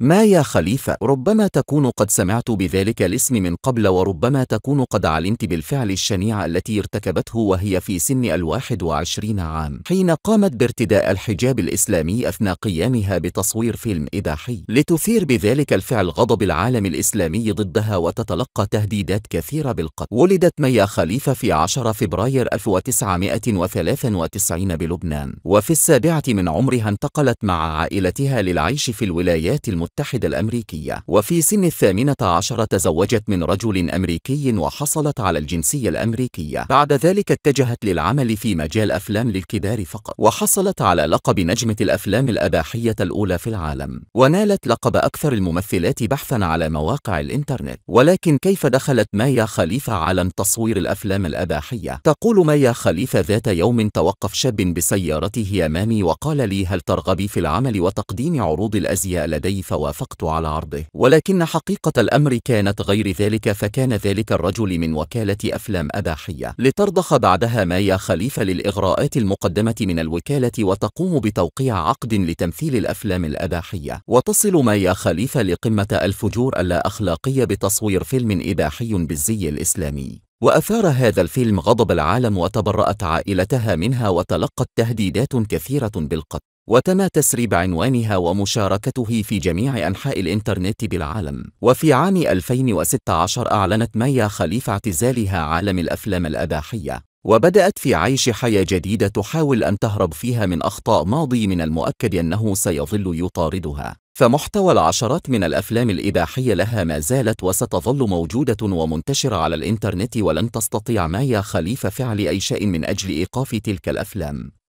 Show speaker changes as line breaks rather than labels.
ما يا خليفة ربما تكون قد سمعت بذلك الاسم من قبل وربما تكون قد علمت بالفعل الشنيع التي ارتكبته وهي في سن الواحد وعشرين عام حين قامت بارتداء الحجاب الإسلامي أثناء قيامها بتصوير فيلم إباحي لتثير بذلك الفعل غضب العالم الإسلامي ضدها وتتلقى تهديدات كثيرة بالقتل ولدت ميا خليفة في 10 فبراير 1993 بلبنان وفي السابعة من عمرها انتقلت مع عائلتها للعيش في الولايات المتحدة المتحدة الأمريكية وفي سن الثامنة عشر تزوجت من رجل أمريكي وحصلت على الجنسية الأمريكية بعد ذلك اتجهت للعمل في مجال أفلام للكبار فقط وحصلت على لقب نجمة الأفلام الأباحية الأولى في العالم ونالت لقب أكثر الممثلات بحثا على مواقع الإنترنت ولكن كيف دخلت مايا خليفة عالم تصوير الأفلام الأباحية؟ تقول مايا خليفة ذات يوم توقف شاب بسيارته أمامي وقال لي هل ترغبي في العمل وتقديم عروض الأزياء لدي فوافقت على عرضه ولكن حقيقة الأمر كانت غير ذلك فكان ذلك الرجل من وكالة أفلام أباحية لترضخ بعدها مايا خليفة للإغراءات المقدمة من الوكالة وتقوم بتوقيع عقد لتمثيل الأفلام الأباحية وتصل مايا خليفة لقمة الفجور أخلاقية بتصوير فيلم إباحي بالزي الإسلامي وأثار هذا الفيلم غضب العالم وتبرأت عائلتها منها وتلقت تهديدات كثيرة بالقتل وتم تسريب عنوانها ومشاركته في جميع أنحاء الإنترنت بالعالم وفي عام 2016 أعلنت مايا خليفة اعتزالها عالم الأفلام الأباحية وبدأت في عيش حياة جديدة تحاول أن تهرب فيها من أخطاء ماضي من المؤكد أنه سيظل يطاردها فمحتوى العشرات من الأفلام الإباحية لها ما زالت وستظل موجودة ومنتشرة على الإنترنت ولن تستطيع مايا خليفة فعل أي شيء من أجل إيقاف تلك الأفلام